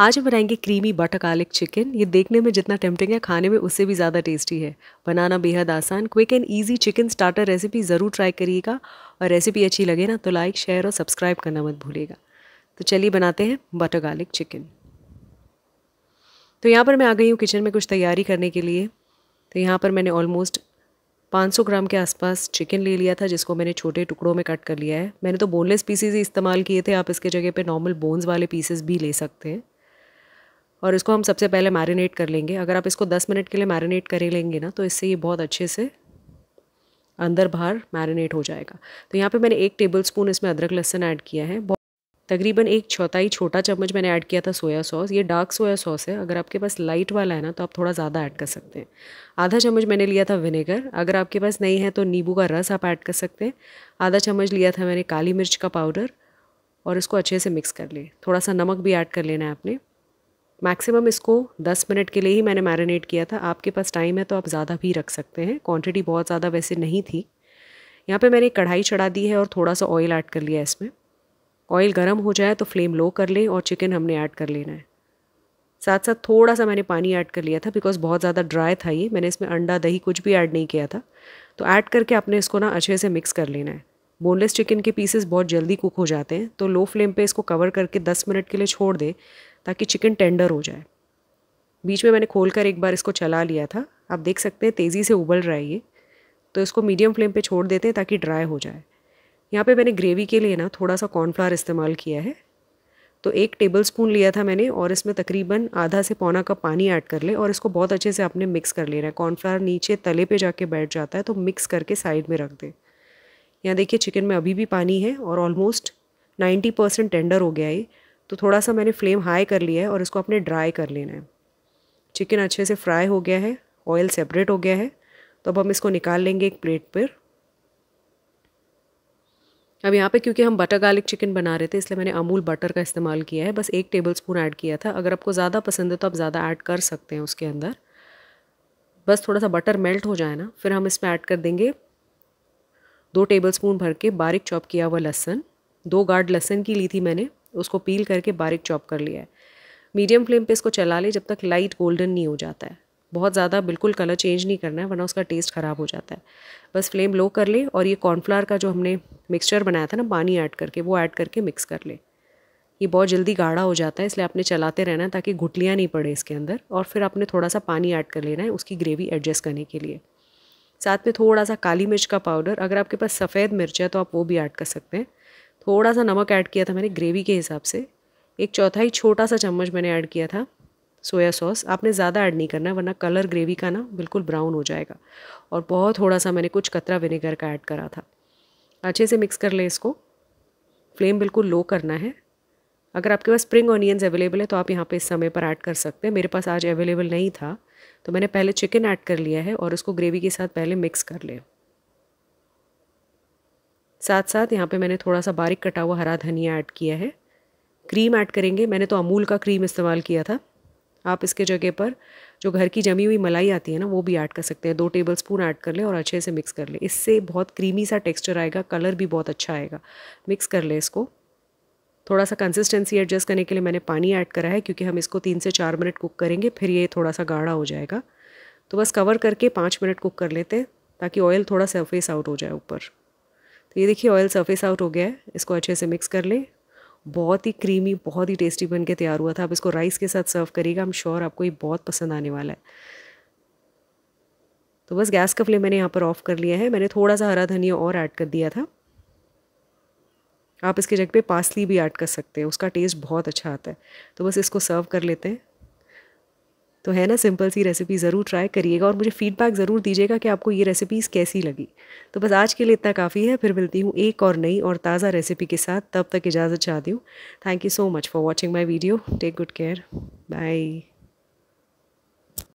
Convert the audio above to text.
आज हम बनाएंगे क्रीमी बटर गार्लिक चिकन ये देखने में जितना टेम्पटिंग है खाने में उससे भी ज़्यादा टेस्टी है बनाना बेहद आसान quick and easy chicken starter recipe ज़रूर ट्राई करिएगा और रेसिपी अच्छी लगे ना तो लाइक शेयर और सब्सक्राइब करना मत भूलिएगा तो चलिए बनाते हैं बटर गार्लिक चिकन तो यहाँ पर मैं आ गई हूँ किचन में कुछ तैयारी करने के लिए तो यहाँ पर मैंने ऑलमोस्ट 500 ग्राम के आसपास चिकन ले लिया था जिसको मैंने छोटे टुकड़ों में कट कर लिया है मैंने तो बोनलेस पीसेज ही इस्तेमाल किए थे आप इसके जगह पे नॉर्मल बोन्स वाले पीसेज भी ले सकते हैं और इसको हम सबसे पहले मैरिनेट कर लेंगे अगर आप इसको 10 मिनट के लिए मैरिनेट कर लेंगे ना तो इससे ये बहुत अच्छे से अंदर बाहर मैरिनेट हो जाएगा तो यहाँ पे मैंने एक टेबल स्पून इसमें अदरक लहसन ऐड किया है तकरीबन एक चौथाई छोटा चम्मच मैंने ऐड किया था सोया सॉस ये डार्क सोया सॉस है अगर आपके पास लाइट वाला है ना तो आप थोड़ा ज़्यादा ऐड कर सकते हैं आधा चम्मच मैंने लिया था विनेगर अगर आपके पास नहीं है तो नींबू का रस आप ऐड कर सकते हैं आधा चम्मच लिया था मैंने काली मिर्च का पाउडर और इसको अच्छे से मिक्स कर लें थोड़ा सा नमक भी ऐड कर लेना है आपने मैक्सिमम इसको 10 मिनट के लिए ही मैंने मैरिनेट किया था आपके पास टाइम है तो आप ज़्यादा भी रख सकते हैं क्वांटिटी बहुत ज़्यादा वैसे नहीं थी यहाँ पे मैंने कढ़ाई चढ़ा दी है और थोड़ा सा ऑयल ऐड कर लिया है इसमें ऑयल गर्म हो जाए तो फ्लेम लो कर लें और चिकन हमने ऐड कर लेना है साथ साथ थोड़ा सा मैंने पानी ऐड कर लिया था बिकॉज बहुत ज़्यादा ड्राई था ये मैंने इसमें अंडा दही कुछ भी ऐड नहीं किया था तो ऐड करके आपने इसको ना अच्छे से मिक्स कर लेना है बोनलेस चिकन के पीसेस बहुत जल्दी कुक हो जाते हैं तो लो फ्लेम पे इसको कवर करके 10 मिनट के लिए छोड़ दे ताकि चिकन टेंडर हो जाए बीच में मैंने खोल कर एक बार इसको चला लिया था आप देख सकते हैं तेज़ी से उबल रहा है ये तो इसको मीडियम फ्लेम पे छोड़ देते हैं ताकि ड्राई हो जाए यहाँ पे मैंने ग्रेवी के लिए ना थोड़ा सा कॉर्नफ्लावर इस्तेमाल किया है तो एक टेबल स्पून लिया था मैंने और इसमें तकरीबन आधा से पौना कप पानी ऐड कर ले और इसको बहुत अच्छे से आपने मिक्स कर लेना है कॉर्नफ्लावर नीचे तले पे जाके बैठ जाता है तो मिक्स करके साइड में रख दें यहाँ देखिए चिकन में अभी भी पानी है और ऑलमोस्ट नाइन्टी परसेंट टेंडर हो गया ये तो थोड़ा सा मैंने फ्लेम हाई कर लिया है और इसको अपने ड्राई कर लेना है चिकन अच्छे से फ्राई हो गया है ऑयल सेपरेट हो गया है तो अब हम इसको निकाल लेंगे एक प्लेट पर अब यहाँ पे क्योंकि हम बटर गार्लिक चिकन बना रहे थे इसलिए मैंने अमूल बटर का इस्तेमाल किया है बस एक टेबल स्पून ऐड किया था अगर आपको ज़्यादा पसंद है तो आप ज़्यादा ऐड कर सकते हैं उसके अंदर बस थोड़ा सा बटर मेल्ट हो जाए ना फिर हम इसमें ऐड कर देंगे दो टेबल स्पून भर के बारिक चॉप किया हुआ लहसन दो गार्ड लहसन की ली थी मैंने उसको पील करके बारीक चॉप कर लिया है मीडियम फ्लेम पे इसको चला ले जब तक लाइट गोल्डन नहीं हो जाता है बहुत ज़्यादा बिल्कुल कलर चेंज नहीं करना है वरना उसका टेस्ट ख़राब हो जाता है बस फ्लेम लो कर ले और ये कॉर्नफ्लावर का जो हमने मिक्सचर बनाया था ना पानी ऐड करके वो ऐड करके मिक्स कर ले ये बहुत जल्दी गाढ़ा हो जाता है इसलिए आपने चलाते रहना ताकि घुटलियाँ नहीं पड़े इसके अंदर और फिर आपने थोड़ा सा पानी ऐड कर लेना है उसकी ग्रेवी एडजस्ट करने के लिए साथ में थोड़ा सा काली मिर्च का पाउडर अगर आपके पास सफ़ेद मिर्च है तो आप वो भी ऐड कर सकते हैं थोड़ा सा नमक ऐड किया था मैंने ग्रेवी के हिसाब से एक चौथाई छोटा सा चम्मच मैंने ऐड किया था सोया सॉस आपने ज़्यादा ऐड नहीं करना वरना कलर ग्रेवी का ना बिल्कुल ब्राउन हो जाएगा और बहुत थोड़ा सा मैंने कुछ कतरा विनेगर का ऐड करा था अच्छे से मिक्स कर ले इसको फ्लेम बिल्कुल लो करना है अगर आपके पास स्प्रिंग ऑनियंस अवेलेबल है तो आप यहाँ पे इस समय पर ऐड कर सकते हैं मेरे पास आज अवेलेबल नहीं था तो मैंने पहले चिकन ऐड कर लिया है और उसको ग्रेवी के साथ पहले मिक्स कर लिया साथ साथ यहाँ पे मैंने थोड़ा सा बारीक कटा हुआ हरा धनिया ऐड किया है क्रीम ऐड करेंगे मैंने तो अमूल का क्रीम इस्तेमाल किया था आप इसके जगह पर जो घर की जमी हुई मलाई आती है ना वो भी ऐड कर सकते हैं दो टेबल स्पून ऐड कर लें और अच्छे से मिक्स कर लें इससे बहुत क्रीमी सा टेक्स्चर आएगा कलर भी बहुत अच्छा आएगा मिक्स कर लें इसको थोड़ा सा कंसिस्टेंसी एडजस्ट करने के लिए मैंने पानी ऐड करा है क्योंकि हम इसको तीन से चार मिनट कुक करेंगे फिर ये थोड़ा सा गाढ़ा हो जाएगा तो बस कवर करके पाँच मिनट कुक कर लेते हैं ताकि ऑयल थोड़ा सरफेस आउट हो जाए ऊपर तो ये देखिए ऑयल सरफेस आउट हो गया है इसको अच्छे से मिक्स कर लें बहुत ही क्रीमी बहुत ही टेस्टी बन के तैयार हुआ था आप इसको राइस के साथ सर्व करिएगा हम श्योर आपको ये बहुत पसंद आने वाला है तो बस गैस का फ्लेम मैंने यहाँ पर ऑफ़ कर लिया है मैंने थोड़ा सा हरा धनिया और ऐड कर दिया था आप इसके जगह पे पासली भी ऐड कर सकते हैं उसका टेस्ट बहुत अच्छा आता है तो बस इसको सर्व कर लेते हैं तो है ना सिंपल सी रेसिपी ज़रूर ट्राई करिएगा और मुझे फीडबैक ज़रूर दीजिएगा कि आपको ये रेसिपीज़ कैसी लगी तो बस आज के लिए इतना काफ़ी है फिर मिलती हूँ एक और नई और ताज़ा रेसिपी के साथ तब तक इजाज़त चाहती हूँ thank you so much for watching my video take good care bye